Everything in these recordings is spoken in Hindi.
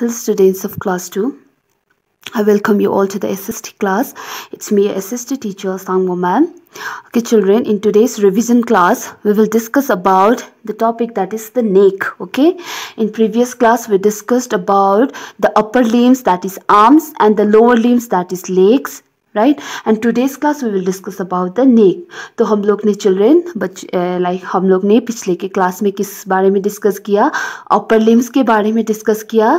Hello students of class 2. I welcome you all to the SST class. It's me SST teacher Sangmo ma'am. Okay children, in today's revision class, we will discuss about the topic that is the neck, okay? In previous class, we discussed about the upper limbs that is arms and the lower limbs that is legs, right and today's class we will discuss about the neck तो हम लोग ने चिल्ड्रेन बच eh, like हम लोग ने पिछले के class में किस बारे में discuss किया upper limbs के बारे में discuss किया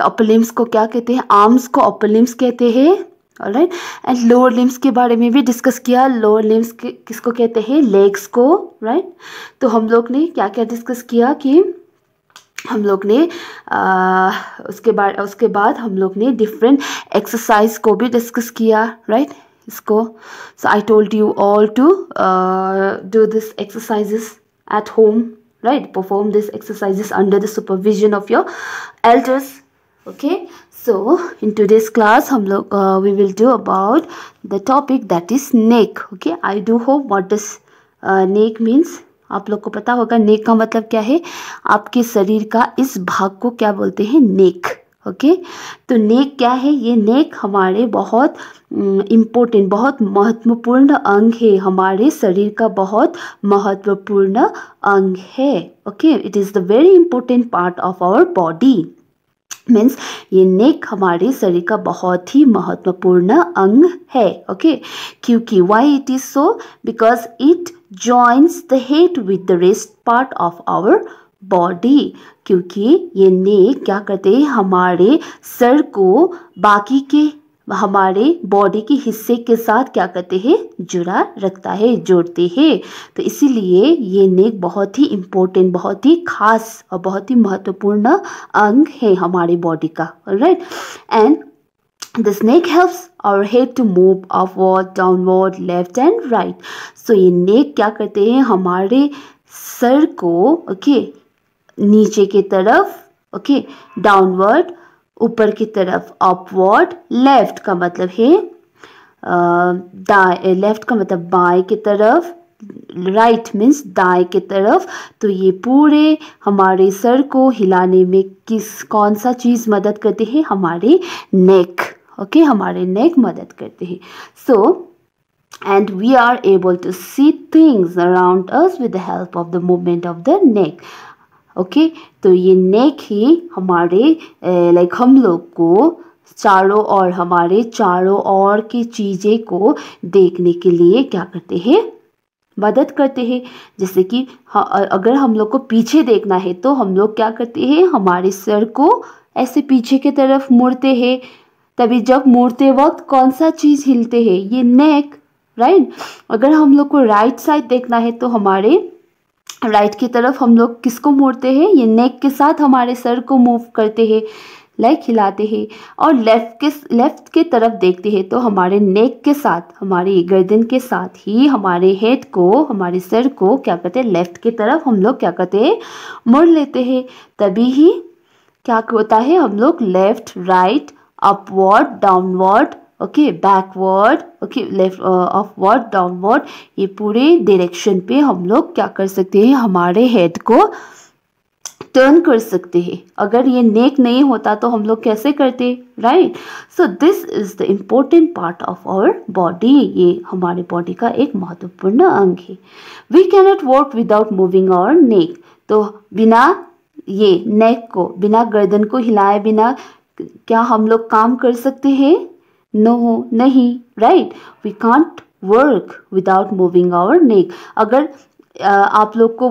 अपर तो लिम्स को क्या कहते हैं आर्म्स को अपर लिम्स कहते हैं राइट एंड लोअर लिम्स के बारे में भी डिस्कस किया लोअर लिम्स किसको कहते हैं लेग्स को राइट right? तो हम लोग ने क्या क्या डिस्कस किया कि हम लोग ने आ, उसके बाद उसके बाद हम लोग ने डिफरेंट एक्सरसाइज को भी डिस्कस किया राइट right? इसको so I told you all to do this exercises at home right perform this exercises under the supervision of your elders okay so in today's class hum log uh, we will do about the topic that is neck okay i do hope what does uh, neck means आप लोग को पता होगा नेक का मतलब क्या है आपके शरीर का इस भाग को क्या बोलते हैं नेक ओके तो नेक क्या है ये नेक हमारे बहुत इम्पोर्टेंट mm, बहुत महत्वपूर्ण अंग है हमारे शरीर का बहुत महत्वपूर्ण अंग है okay it is the very important part of our body means ये नेक हमारे शरीर का बहुत ही महत्वपूर्ण अंग है ओके okay? क्योंकि why it is so because it joins the head with the rest part of our body क्योंकि ये नेक क्या करते हैं हमारे सर को बाकी के हमारे बॉडी के हिस्से के साथ क्या करते हैं जुड़ा रखता है जोड़ते हैं तो इसीलिए ये नेक बहुत ही इम्पोर्टेंट बहुत ही खास और बहुत ही महत्वपूर्ण अंग है हमारे बॉडी का right and this neck helps our head to move upward downward left and right so ये नेक क्या करते हैं हमारे सर को ओके okay, नीचे के तरफ ओके डाउनवर्ड ऊपर की तरफ अपवर्ड लेफ्ट का मतलब है दाए लेफ्ट का मतलब बाएं की तरफ राइट मीन्स दाएं की तरफ तो ये पूरे हमारे सर को हिलाने में किस कौन सा चीज़ मदद करते है हमारे नेक ओके हमारे नेक मदद करते हैं so and and we are able to see things around us with the help of the movement of the neck okay तो ये नेक ही हमारे लाइक हम लोग को चारों और हमारे चारों और की चीज़ें को देखने के लिए क्या करते हैं मदद करते हैं जैसे कि अगर हम लोग को पीछे देखना है तो हम लोग क्या करते हैं हमारे सर को ऐसे पीछे की तरफ मुड़ते हैं तभी जब मुड़ते वक्त कौन सा चीज़ हिलते हैं ये नेक राइट अगर हम लोग को राइट साइड देखना है तो हमारे राइट की तरफ हम लोग किसको मोड़ते हैं ये नेक के साथ हमारे सर को मूव करते हैं लाइक हिलाते हैं और लेफ्ट के लेफ्ट के तरफ देखते हैं तो हमारे नेक के साथ हमारे गर्दन के साथ ही हमारे हेड को हमारे सर को क्या कहते हैं लेफ्ट की तरफ हम लोग क्या कहते हैं मोड़ लेते हैं तभी ही क्या होता है हम लोग left right upward downward okay backward okay leftward downward ये पूरे डायरेक्शन पे हम लोग क्या कर सकते हैं हमारे हेड को टर्न कर सकते हैं अगर ये नेक नहीं होता तो हम लोग कैसे करते right so this is the important part of our body ये हमारे बॉडी का एक महत्वपूर्ण अंग है we cannot work without moving our neck तो बिना ये नेक को बिना गर्दन को हिलाए बिना क्या हम लोग काम कर सकते हैं नो नहीं right we can't work without moving our neck अगर uh, आप लोग को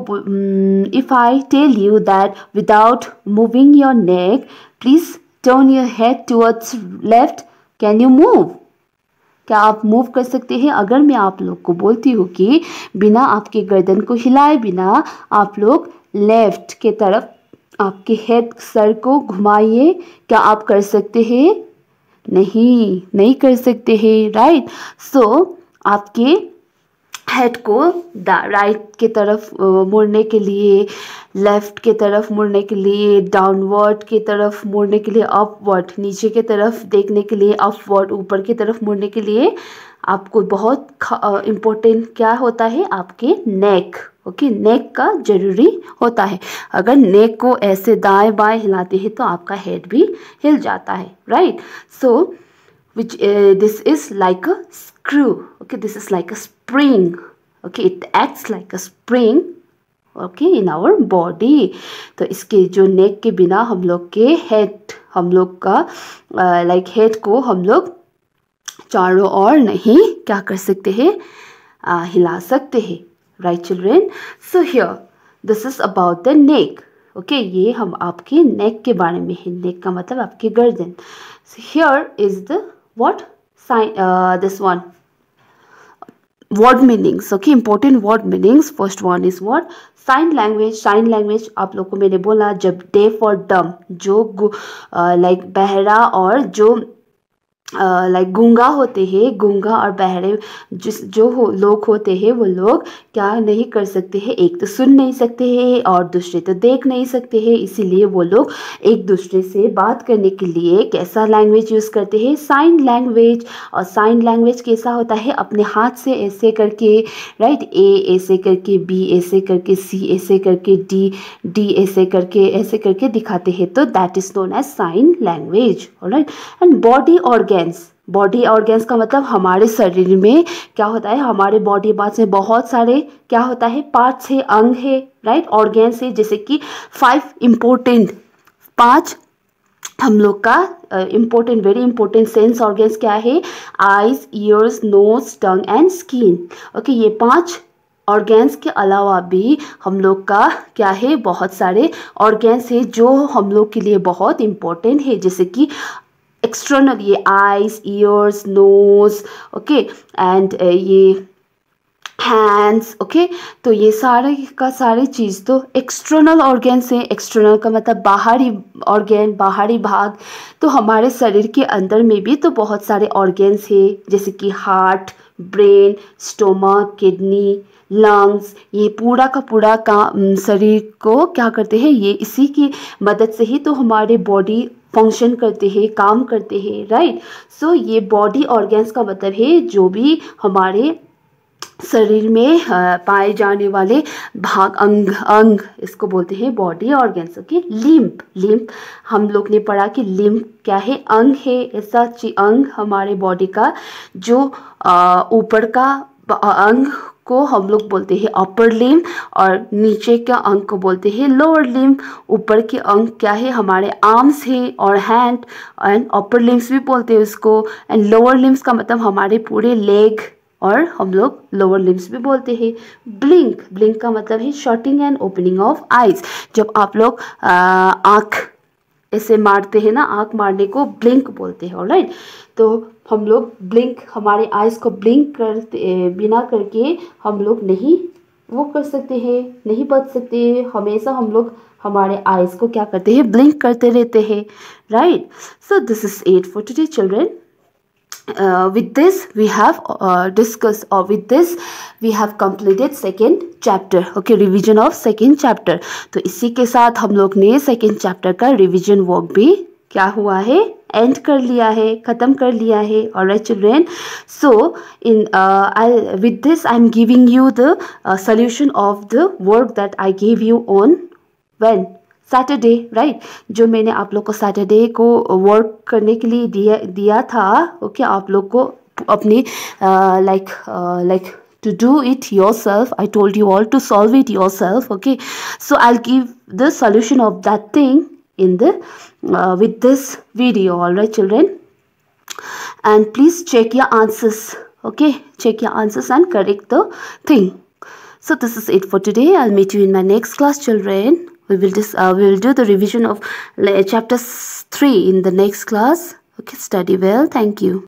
if I tell you that without moving your neck please turn your head towards left can you move क्या आप मूव कर सकते हैं अगर मैं आप लोग को बोलती हूँ कि बिना आपके गर्दन को हिलाए बिना आप लोग लेफ्ट के तरफ आपके हेड सर को घुमाइए क्या आप कर सकते हैं नहीं नहीं कर सकते हैं राइट सो आपके हेड को राइट के तरफ मुड़ने के लिए लेफ़्ट के तरफ मुड़ने के लिए डाउनवर्ड के तरफ मुड़ने के लिए अपवर्ड नीचे के तरफ देखने के लिए अपवर्ड ऊपर की तरफ मुड़ने के लिए आपको बहुत इम्पोर्टेंट क्या होता है आपके नेक ओके नेक का जरूरी होता है अगर नेक को ऐसे दाएं बाएं हिलाते हैं तो आपका हेड भी हिल जाता है right so which this is like a screw okay this is like a spring okay it acts like a spring okay in our body तो इसके जो नेक के बिना हम लोग के हेड हम लोग का लाइक uh, हेड like को हम लोग चारों ओर नहीं क्या कर सकते हैं uh, हिला सकते हैं right children so here this is about the neck okay ये हम आपके नेक के बारे में है नेक का मतलब आपके गर्दन here is the what sign this one word meanings okay important word meanings first one is word sign language sign language आप लोग को मैंने बोला जब डेफ और डम जो लाइक like, बहरा और जो लाइक गूंगा होते हैं गूंगा और बहरे जिस जो हो, लोग होते हैं वो लोग क्या नहीं कर सकते हैं एक तो सुन नहीं सकते हैं और दूसरे तो देख नहीं सकते हैं इसीलिए वो लोग एक दूसरे से बात करने के लिए कैसा लैंग्वेज यूज़ करते हैं साइन लैंग्वेज और साइन लैंग्वेज कैसा होता है अपने हाथ से ऐसे करके राइट ए ऐसे करके बी ऐसे करके सी ऐसे करके डी डी ऐसे करके ऐसे करके दिखाते हैं तो that is known as sign language right and body organ organs body organs का मतलब हमारे शरीर में क्या होता है हमारे बॉडी पार्ट्स में बहुत सारे क्या होता है पार्ट्स है अंग है राइट ऑर्गेन्स है जैसे कि फाइव इम्पोर्टेंट पांच हम लोग का important very important sense organs क्या है eyes ears nose tongue and skin okay ये पांच ऑर्गेन्स के अलावा भी हम लोग का क्या है बहुत सारे ऑर्गेन्स है जो हम लोग के लिए बहुत इम्पोर्टेंट है जैसे कि एक्सटर्नल ये eyes ears nose okay and ये हैंड्स ओके okay? तो ये सारे का सारे चीज़ तो एक्सटर्नल ऑर्गेन से एक्सटर्नल का मतलब बाहरी ऑर्गेन बाहरी भाग तो हमारे शरीर के अंदर में भी तो बहुत सारे ऑर्गेन्स है जैसे कि heart brain stomach kidney lungs ये पूरा का पूरा का शरीर को क्या करते हैं ये इसी की मदद से ही तो हमारे बॉडी फंक्शन करते हैं काम करते हैं राइट सो ये बॉडी ऑर्गेन्स का मतलब है जो भी हमारे शरीर में पाए जाने वाले भाग अंग अंग इसको बोलते हैं body organs okay limb limb हम लोग ने पढ़ा कि लिम्प क्या है अंग है ऐसा अंग हमारे बॉडी का जो ऊपर का अंग को हम लोग बोलते हैं अपर लिम और नीचे के अंग को बोलते हैं लोअर लिम ऊपर के अंग क्या है हमारे आर्म्स है और हैंड एंड अपर लिम्स भी बोलते हैं उसको एंड लोअर लिम्स का मतलब हमारे पूरे लेग और हम लोग लोअर लिम्स भी बोलते हैं ब्लिंक ब्लिंक का मतलब है shutting and opening of eyes जब आप लोग आँख ऐसे मारते हैं ना आँख मारने को ब्लिंक बोलते हैं ऑलराइट तो हम लोग ब्लिंक हमारे आइज़ को ब्लिंक कर बिना करके हम लोग नहीं वो कर सकते हैं नहीं बच सकते हमेशा हम लोग हमारे आइज़ को क्या करते हैं ब्लिंक करते रहते हैं right so this is it for today children uh, with this we have uh, discussed or with this we have completed second chapter okay revision of second chapter तो इसी के साथ हम लोग ने second chapter का revision work भी क्या हुआ है एंड कर लिया है ख़त्म कर लिया है और children so in I with this I am giving you the solution of the work that I give you on when Saturday right जो मैंने आप लोग को सैटरडे को वर्क करने के लिए दिया दिया था ओके okay, आप लोग को अपनी like like to do it yourself I told you all to solve it yourself okay so I give the solution of that thing in the uh, with this video alright children and please check your answers okay check your answers and correct the thing so this is it for today i'll meet you in my next class children we will just uh, we will do the revision of chapter 3 in the next class okay study well thank you